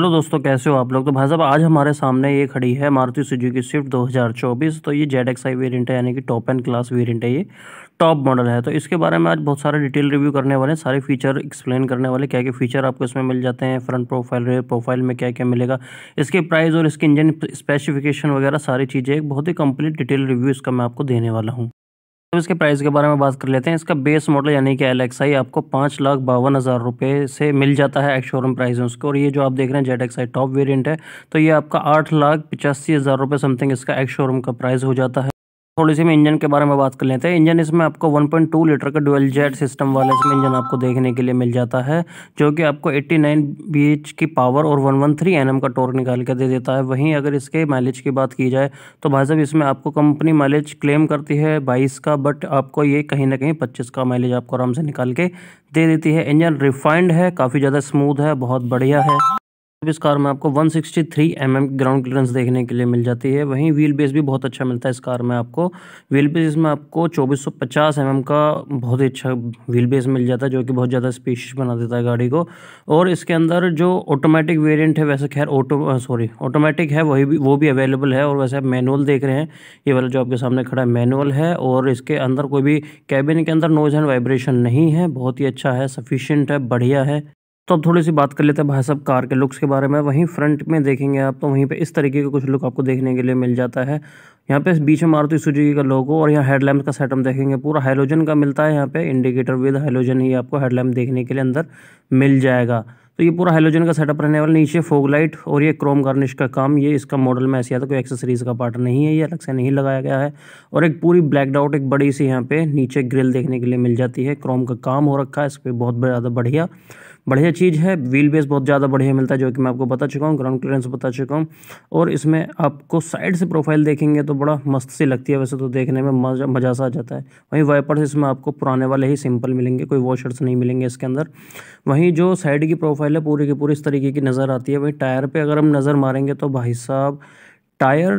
hello दोस्तों कैसे हो आप लोग तो भाई साहब आज हमारे सामने ये खड़ी है मारुति सुजुकी स्विफ्ट 2024 तो ये जेड एक्स आई वेरियंट है यानी कि टॉप एंड क्लास वेरियंट है ये टॉप मॉडल है तो इसके बारे में आज बहुत सारे डिटेल रिव्यू करने वाले हैं सारे फीचर एक्सप्लेन करने वाले क्या क्या फीचर आपको इसमें मिल जाते हैं फ्रंट प्रोफाइल रेयर प्रोफाइल में क्या क्या मिलेगा इसके प्राइस और इसके इंजन स्पेसिफिकेशन वगैरह सारी चीज़ें एक बहुत ही कंप्लीट डिटेल रिव्यू इसका मैं आपको देने वाला हूँ अब इसके प्राइस के बारे में बात कर लेते हैं इसका बेस मॉडल यानी कि एल एक्स आपको पाँच लाख बावन हज़ार रुपये से मिल जाता है एक्शोरूम प्राइस में उसको और ये जो आप देख रहे हैं Z X I top variant है तो ये आपका आठ लाख पचासी हज़ार रुपये समथिंग इसका एक्शो रूम का प्राइस हो जाता है थोड़ी सी में इंजन के बारे में बात कर लेते हैं इंजन इसमें आपको 1.2 लीटर का डुअल जेट सिस्टम वाला इसमें इंजन आपको देखने के लिए मिल जाता है जो कि आपको 89 नाइन की पावर और 113 एनएम का टॉर्क निकाल के दे देता है वहीं अगर इसके माइलेज की बात की जाए तो भाई साहब इसमें आपको कंपनी माइलेज क्लेम करती है बाईस का बट आपको ये कहीं ना कहीं पच्चीस का माइलेज आपको आराम से निकाल के दे देती है इंजन रिफाइंड है काफ़ी ज़्यादा स्मूथ है बहुत बढ़िया है इस कार में आपको 163 sixty three M ground clearance देखने के लिए मिल जाती है वहीं व्हील बेस भी बहुत अच्छा मिलता है इस कार में आपको व्हील बेस में आपको 2450 सौ mm का बहुत ही अच्छा व्हील बेस मिल जाता है जो कि बहुत ज़्यादा स्पेशियस बना देता है गाड़ी को और इसके अंदर जो ऑटोमेटिक वेरियंट है वैसे खैर ऑटो सॉरी ऑटोमेटिक है वही भी वो भी अवेलेबल है और वैसे आप मैनुअल देख रहे हैं ये वाला जो आपके सामने खड़ा है मैनुअल है और इसके अंदर कोई भी कैबिन के अंदर नोज एंड वाइब्रेशन नहीं है बहुत ही अच्छा है सफिशियंट है बढ़िया है तो अब थोड़ी सी बात कर लेते हैं भाई साहब कार के लुक्स के बारे में वहीं फ्रंट में देखेंगे आप तो वहीं पे इस तरीके का कुछ लुक आपको देखने के लिए मिल जाता है यहाँ पे बीच में मारुति सुजुकी का लोगो और यहाँ हेडलैम्प का सेटअप देखेंगे पूरा हाइलोजन का मिलता है यहाँ पे इंडिकेटर विद हाइलोजन ही आपको हेडलैम्प देखने के लिए अंदर मिल जाएगा तो ये पूरा हाइलोजन का सेटअप रहने वाला नीचे फोग लाइट और ये क्रोम गार्निश का काम ये इसका मॉडल में ऐसी आता तो कोई एक्सेसरीज का पार्ट नहीं है ये अलग से नहीं लगाया गया है और एक पूरी ब्लैक डाउट एक बड़ी सी यहाँ पे नीचे ग्रिल देखने के लिए मिल जाती है क्रोम का काम हो रखा है इस पर बहुत ज़्यादा बढ़िया बढ़िया चीज़ है व्हील बेस बहुत ज़्यादा बढ़िया मिलता है जो कि मैं आपको बता चुका हूँ ग्राउंड क्लियरेंस बता चुका हूँ और इसमें आपको साइड से प्रोफाइल देखेंगे तो बड़ा मस्त सी लगती है वैसे तो देखने में मजा मजा सा आ जाता है वहीं वाइपर्स इसमें आपको पुराने वाले ही सिंपल मिलेंगे कोई वॉशर्स नहीं मिलेंगे इसके अंदर वहीं जो साइड की प्रोफाइल है पूरी की पूरी इस तरीके की नज़र आती है वहीं टायर पर अगर हम नज़र मारेंगे तो भाई साहब टायर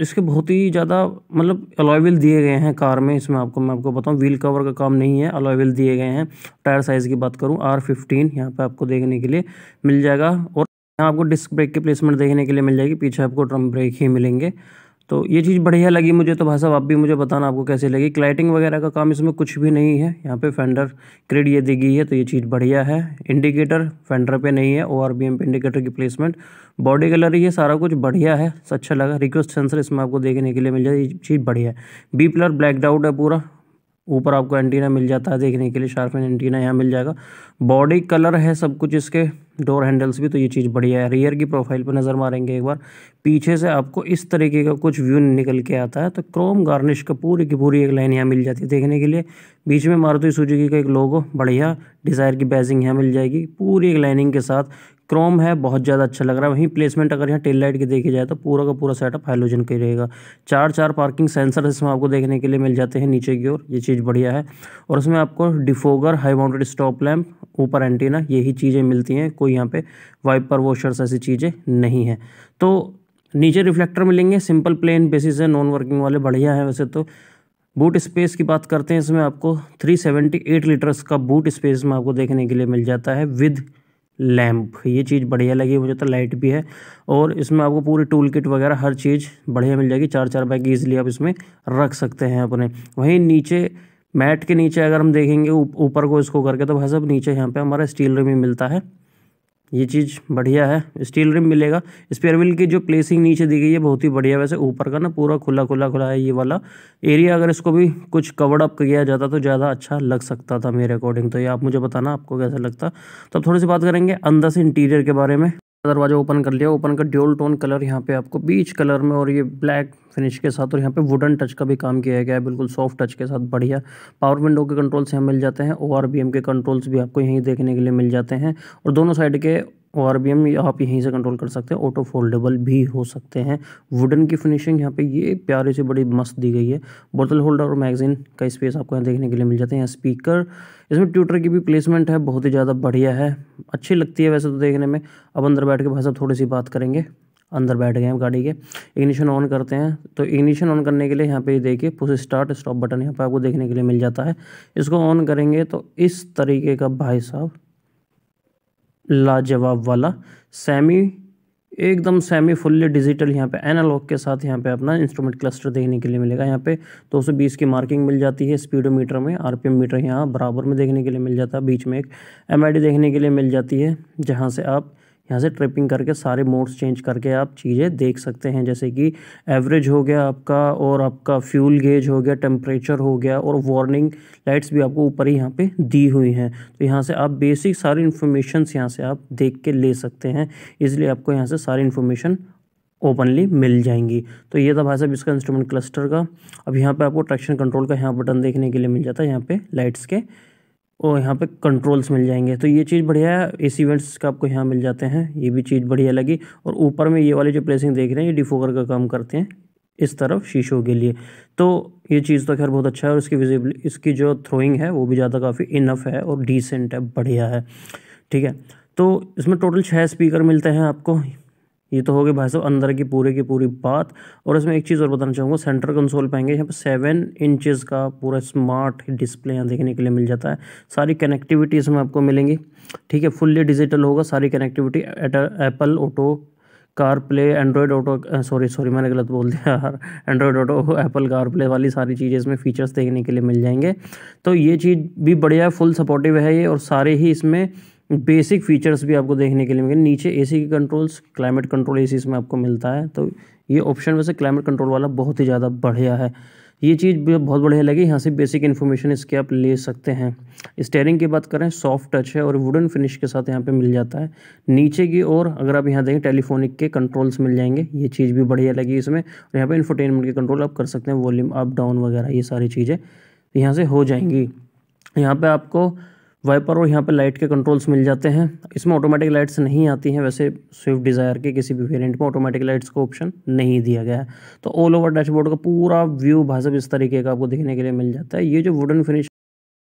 इसके बहुत ही ज़्यादा मतलब अलॉयल दिए गए हैं कार में इसमें आपको मैं आपको बताऊं व्हील कवर का काम नहीं है अलॉयल दिए गए हैं टायर साइज़ की बात करूं आर फिफ्टीन यहाँ पर आपको देखने के लिए मिल जाएगा और यहाँ आपको डिस्क ब्रेक की प्लेसमेंट देखने के लिए मिल जाएगी पीछे आपको ड्रम ब्रेक ही मिलेंगे तो ये चीज़ बढ़िया लगी मुझे तो भाई साहब आप भी मुझे बताना आपको कैसे लगी क्लाइटिंग वगैरह का काम इसमें कुछ भी नहीं है यहाँ पे फेंडर क्रेड ये दी गई है तो ये चीज़ बढ़िया है इंडिकेटर फेंडर पे नहीं है ओ आर बी एम पे इंडिकेटर की प्लेसमेंट बॉडी कलर ये सारा कुछ बढ़िया है अच्छा लगा रिक्वेस्ट सेंसर इसमें आपको देखने के लिए मिल जाए ये चीज़ बढ़िया है बी प्लर ब्लैक डाउट है पूरा ऊपर आपको एंटीना मिल जाता है देखने के लिए शार्पन एंटीना यहाँ मिल जाएगा बॉडी कलर है सब कुछ इसके डोर हैंडल्स भी तो ये चीज़ बढ़िया है रियर की प्रोफाइल पर नज़र मारेंगे एक बार पीछे से आपको इस तरीके का कुछ व्यू निकल के आता है तो क्रोम गार्निश का पूरी की पूरी एक लाइन यहाँ मिल जाती है देखने के लिए बीच में मारुति सुजुकी का एक लोगो बढ़िया डिज़ायर की बैजिंग यहाँ मिल जाएगी पूरी एक लाइनिंग के साथ क्रोम है बहुत ज़्यादा अच्छा लग रहा है वहीं प्लेसमेंट अगर यहाँ टेल लाइट की देखी जाए तो पूरा का पूरा सेटअप हाइलोजन का ही रहेगा चार चार पार्किंग सेंसर इसमें आपको देखने के लिए मिल जाते हैं नीचे की ओर ये चीज़ बढ़िया है और इसमें आपको defogger high mounted stop lamp ऊपर एंटीना यही चीज़ें मिलती हैं कोई यहाँ पर वाइपर वॉशर्स ऐसी चीज़ें नहीं हैं तो नीचे रिफ्लेक्टर मिलेंगे सिंपल प्लेन बेसिस है नॉन वर्किंग वाले बढ़िया है वैसे तो बूट स्पेस की बात करते हैं इसमें आपको 378 लीटर्स का बूट स्पेस में आपको देखने के लिए मिल जाता है विद लैम्प ये चीज़ बढ़िया लगी मुझे तो लाइट भी है और इसमें आपको पूरी टूल किट वगैरह हर चीज़ बढ़िया मिल जाएगी चार चार बैग ईजिली आप इसमें रख सकते हैं अपने वहीं नीचे मैट के नीचे अगर हम देखेंगे ऊपर को इसको करके तो भाई साहब नीचे यहाँ पे हमारा स्टील रिम मिलता है ये चीज़ बढ़िया है स्टील रिम मिलेगा स्पेयर व्हील की जो प्लेसिंग नीचे दी गई है बहुत ही बढ़िया वैसे ऊपर का ना पूरा खुला खुला खुला है ये वाला एरिया अगर इसको भी कुछ कवर अप किया जाता तो ज़्यादा अच्छा लग सकता था मेरे अकॉर्डिंग तो ये आप मुझे बताना आपको कैसा लगता तो अब थोड़ी सी बात करेंगे अंदर से इंटीरियर के बारे में दरवाजा ओपन कर लिया ओपन का ड्यूल टोन कलर यहाँ पे आपको बीच कलर में और ये ब्लैक फिनिश के साथ और यहाँ पे वुडन टच का भी काम किया गया है बिल्कुल सॉफ्ट टच के साथ बढ़िया पावर विंडो के कंट्रोल्स यहाँ मिल जाते हैं ओ के कंट्रोल्स भी आपको यहीं देखने के लिए मिल जाते हैं और दोनों साइड के ओ आर बी एम आप यहीं से कंट्रोल कर सकते हैं ऑटो फोल्डेबल भी हो सकते हैं वुडन की फिनिशिंग यहाँ पे ये प्यारे से बड़ी मस्त दी गई है बोतल होल्डर और मैगजीन का स्पेस आपको यहाँ देखने के लिए मिल जाते हैं स्पीकर इसमें ट्यूटर की भी प्लेसमेंट है बहुत ही ज़्यादा बढ़िया है अच्छी लगती है वैसे तो देखने में अब अंदर बैठ के भाई साहब थोड़ी सी बात करेंगे अंदर बैठ गए हैं गाड़ी के इग्निशन ऑन करते हैं तो इग्निशन ऑन करने के लिए यहाँ पे देखिए पुश स्टार्ट स्टॉप बटन यहाँ पे आपको देखने के लिए मिल जाता है इसको ऑन करेंगे तो इस तरीके का भाई साहब लाजवाब वाला सेमी एकदम सेमी फुल्ली डिजिटल यहाँ पे एनालॉग के साथ यहाँ पे अपना इंस्ट्रूमेंट क्लस्टर देखने के लिए मिलेगा यहाँ पे 220 की मार्किंग मिल जाती है स्पीडोमीटर में आरपीएम मीटर यहाँ बराबर में देखने के लिए मिल जाता है बीच में एक एमआईडी देखने के लिए मिल जाती है जहाँ से आप यहाँ से ट्रिपिंग करके सारे मोड्स चेंज करके आप चीज़ें देख सकते हैं जैसे कि एवरेज हो गया आपका और आपका फ्यूल गेज हो गया टेम्परेचर हो गया और वार्निंग लाइट्स भी आपको ऊपर ही यहाँ पे दी हुई हैं तो यहाँ से आप बेसिक सारी इन्फॉर्मेशन यहाँ से आप देख के ले सकते हैं इसलिए आपको यहाँ से सारी इन्फॉर्मेशन ओपनली मिल जाएंगी तो ये था भाई साहब इसका इंस्ट्रूमेंट क्लस्टर का अब यहाँ पर आपको ट्रैक्शन कंट्रोल का यहाँ बटन देखने के लिए मिल जाता है यहाँ पर लाइट्स के और यहाँ पे कंट्रोल्स मिल जाएंगे तो ये चीज़ बढ़िया है ए सी वेंट्स का आपको यहाँ मिल जाते हैं ये भी चीज़ बढ़िया लगी और ऊपर में ये वाले जो प्लेसिंग देख रहे हैं ये डिफोकर का काम करते हैं इस तरफ शीशों के लिए तो ये चीज़ तो खैर बहुत अच्छा है और इसकी विजिबिल इसकी जो थ्रोइंग है वो भी ज़्यादा काफ़ी इनफ है और डिसेंट है बढ़िया है ठीक है तो इसमें टोटल छः स्पीकर मिलते हैं आपको ये तो हो गई भाई साहब अंदर की पूरे की पूरी बात और इसमें एक चीज़ और बताना चाहूँगा सेंटर कंसोल पाएंगे यहाँ पर सेवन इंचेस का पूरा स्मार्ट डिस्प्ले यहाँ देखने के लिए मिल जाता है सारी कनेक्टिविटी इसमें आपको मिलेंगी ठीक है फुल्ली डिजिटल होगा सारी connectivity Apple auto car play Android auto sorry sorry मैंने गलत बोल दिया यार Android auto Apple car play वाली सारी चीज़ें इसमें फ़ीचर्स देखने के लिए मिल जाएंगे तो ये चीज़ भी बढ़िया है फुल सपोर्टिव है ये और सारे ही इसमें बेसिक फीचर्स भी आपको देखने के लिए मिलेंगे नीचे एसी के कंट्रोल्स क्लाइमेट कंट्रोल एसी इसमें आपको मिलता है तो ये ऑप्शन वैसे क्लाइमेट कंट्रोल वाला बहुत ही ज़्यादा बढ़िया है ये चीज़ बहुत बढ़िया लगी यहाँ से बेसिक इन्फॉर्मेशन इसके आप ले सकते हैं स्टेयरिंग की बात करें सॉफ्ट टच है और वुडन फिनिश के साथ यहाँ पे मिल जाता है नीचे की ओर अगर आप यहाँ देखें टेलीफोनिक के कंट्रोल्स मिल जाएंगे ये चीज़ भी बढ़िया लगी इसमें और यहाँ पर इन्फोटेनमेंट के कंट्रोल आप कर सकते हैं वॉल्यूम अप डाउन वगैरह ये सारी चीज़ें यहाँ से हो जाएंगी यहाँ पर आपको वाइपर और यहाँ पे लाइट के कंट्रोल्स मिल जाते हैं इसमें ऑटोमेटिक लाइट्स नहीं आती हैं वैसे स्विफ्ट डिज़ायर के किसी भी वेरिएंट में ऑटोमेटिक लाइट्स का ऑप्शन नहीं दिया गया है तो ऑल ओवर डैशबोर्ड का पूरा व्यू भाजप इस तरीके का आपको देखने के लिए मिल जाता है ये जो वुडन फिनिश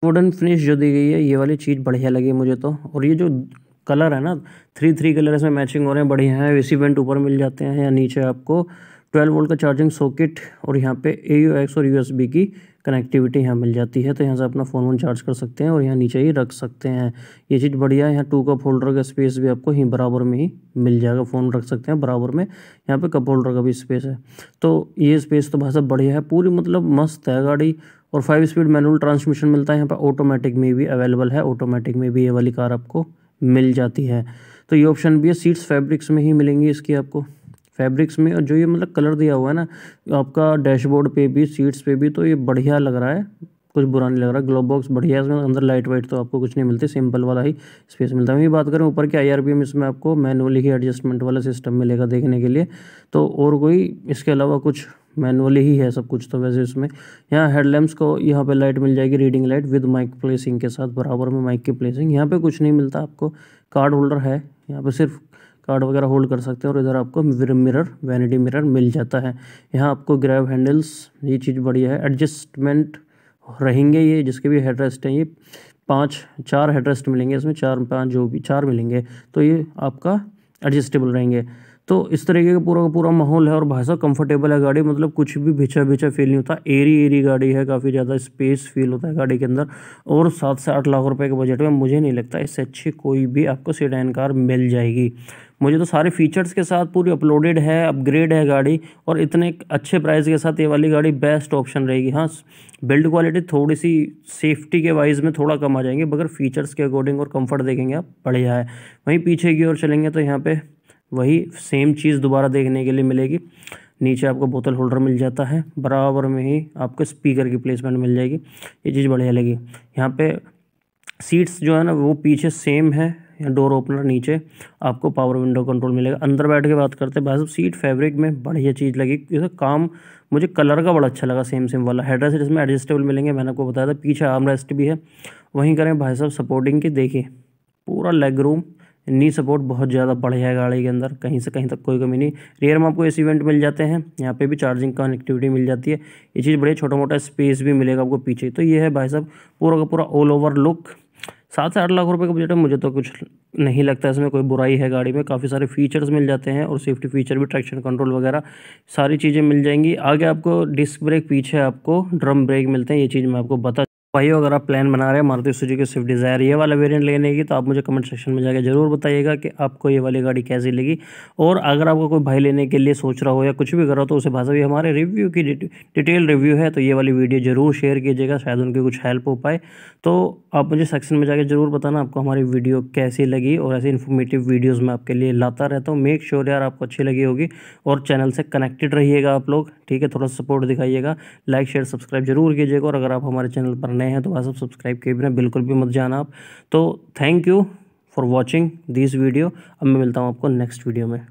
वुडन फिनिश जो दी गई है ये वाली चीज़ बढ़िया लगी मुझे तो और ये जो कलर है ना थ्री थ्री कलर इसमें मैचिंग हो रहे हैं बढ़िया हैं इसी वेंट ऊपर मिल जाते हैं या नीचे आपको 12 वोल्ट का चार्जिंग सॉकेट और यहाँ पे ए और बी की कनेक्टिविटी यहाँ मिल जाती है तो यहाँ से अपना फ़ोन वोन चार्ज कर सकते हैं और यहाँ नीचे ही रख सकते हैं ये चीज़ बढ़िया है यहाँ टू कप होल्डर का स्पेस भी आपको ही बराबर में ही मिल जाएगा फ़ोन रख सकते हैं बराबर में यहाँ पे कप होल्डर का भी स्पेस है तो ये स्पेस तो भाई साहब बढ़िया है पूरी मतलब मस्त है गाड़ी और फाइव स्पीड मैनुअल ट्रांसमिशन मिलता है यहाँ पर ऑटोमेटिक में भी अवेलेबल है ऑटोमेटिक में भी ये वाली कार आपको मिल जाती है तो ये ऑप्शन भी है सीट्स फैब्रिक्स में ही मिलेंगी इसकी आपको फैब्रिक्स में और जो ये मतलब कलर दिया हुआ है ना आपका डैशबोर्ड पे भी सीट्स पे भी तो ये बढ़िया लग रहा है कुछ बुरा नहीं लग रहा ग्लोब बॉक्स बढ़िया है इसमें अंदर लाइट वाइट तो आपको कुछ नहीं मिलती सिंपल वाला ही स्पेस मिलता है वही बात करें ऊपर के आई में इसमें आपको मैनुअली ही एडजस्टमेंट वाला सिस्टम मिलेगा देखने के लिए तो और कोई इसके अलावा कुछ मैनुअली ही है सब कुछ तो वैसे इसमें यहाँ हेडलैम्प्स को यहाँ पे लाइट मिल जाएगी reading light with mic placing के साथ बराबर में माइक की प्लेसिंग यहाँ पे कुछ नहीं मिलता आपको कार्ड होल्डर है यहाँ पे सिर्फ कार्ड वगैरह होल्ड कर सकते हैं और इधर आपको मिरर वैनिटी मिरर मिल जाता है यहाँ आपको ग्रैब हैंडल्स ये चीज़ बढ़िया है एडजस्टमेंट रहेंगे ये जिसके भी हेडरेस्ट हैं ये पाँच चार हेडरेस्ट मिलेंगे इसमें चार पाँच जो भी चार मिलेंगे तो ये आपका एडजस्टेबल रहेंगे तो इस तरीके का पूरा का पूरा माहौल है और भाषा कंफर्टेबल है गाड़ी मतलब कुछ भी भिछा भिछा फील नहीं होता एरी एरी गाड़ी है काफ़ी ज़्यादा स्पेस फील होता है गाड़ी के अंदर और सात से आठ लाख रुपए के बजट में मुझे नहीं लगता इससे अच्छी कोई भी आपको सीडाइन कार मिल जाएगी मुझे तो सारे फीचर्स के साथ पूरी अपलोडेड है अपग्रेड है गाड़ी और इतने अच्छे प्राइस के साथ ये वाली गाड़ी बेस्ट ऑप्शन रहेगी हाँ बिल्ड क्वालिटी थोड़ी सी सेफ्टी के वाइज में थोड़ा कम आ जाएंगे मगर फीचर्स के अकॉर्डिंग और कम्फर्ट देखेंगे आप बढ़िया है वहीं पीछे की ओर चलेंगे तो यहाँ पर वही सेम चीज़ दोबारा देखने के लिए मिलेगी नीचे आपको बोतल होल्डर मिल जाता है बराबर में ही आपको स्पीकर की प्लेसमेंट मिल जाएगी ये चीज़ बढ़िया लगी यहाँ पे सीट्स जो है ना वो पीछे सेम है या डोर ओपनर नीचे आपको पावर विंडो कंट्रोल मिलेगा अंदर बैठ के बात करते हैं भाई साहब सीट फैब्रिक में बढ़िया चीज़ लगी क्योंकि काम मुझे कलर का बड़ा अच्छा लगा सेम सेम वाला हेडरेस्ट इसमें एडजस्टेबल मिलेंगे मैंने आपको बताया था पीछे आर्म रेस्ट भी है वहीं करें भाई साहब सपोर्टिंग की देखिए पूरा लेग रूम नी सपोर्ट बहुत ज़्यादा बढ़िया है गाड़ी के अंदर कहीं से कहीं तक कोई कमी नहीं रियर में आपको एसी वेंट मिल जाते हैं यहाँ पे भी चार्जिंग कनेक्टिविटी मिल जाती है ये चीज़ बढ़िया छोटा मोटा स्पेस भी मिलेगा आपको पीछे तो ये है भाई साहब पूरा का पूरा ऑल ओवर लुक सात से आठ लाख रुपए का बजट है मुझे तो कुछ नहीं लगता इसमें कोई बुराई है गाड़ी में काफ़ी सारे फीचर्स मिल जाते हैं और सेफ्टी फीचर भी ट्रैक्शन कंट्रोल वगैरह सारी चीज़ें मिल जाएंगी आगे आपको डिस्क ब्रेक पीछे आपको ड्रम ब्रेक मिलते हैं ये चीज़ मैं आपको बता भाई अगर आप प्लान बना रहे हैं मारुति सुजुकी स्विफ्ट डिज़ायर ये वाला वेरिएंट लेने की तो आप मुझे कमेंट सेक्शन में जाकर जरूर बताइएगा कि आपको ये वाली गाड़ी कैसी लगी और अगर आपको कोई भाई लेने के लिए सोच रहा हो या कुछ भी कर रहा हो तो उसे भाषा भी हमारे रिव्यू की डिटेल रिव्यू है तो ये वाली वीडियो ज़रूर शेयर कीजिएगा शायद उनकी कुछ हेल्प हो पाए तो आप मुझे सेक्शन में जाकर जरूर बताना आपको हमारी वीडियो कैसी लगी और ऐसी इन्फॉर्मेटिव वीडियोज़ मैं आपके लिए लाता रहता हूँ मेक श्योर यार आपको अच्छी लगी होगी और चैनल से कनेक्टेड रहिएगा आप लोग ठीक है थोड़ा सपोर्ट दिखाइएगा लाइक शेयर सब्सक्राइब जरूर कीजिएगा और अगर आप हमारे चैनल पर नए हैं तो भाई सब सब्सक्राइब किए बिना बिल्कुल भी मत जाना आप तो thank you for watching this video अब मैं मिलता हूँ आपको नेक्स्ट वीडियो में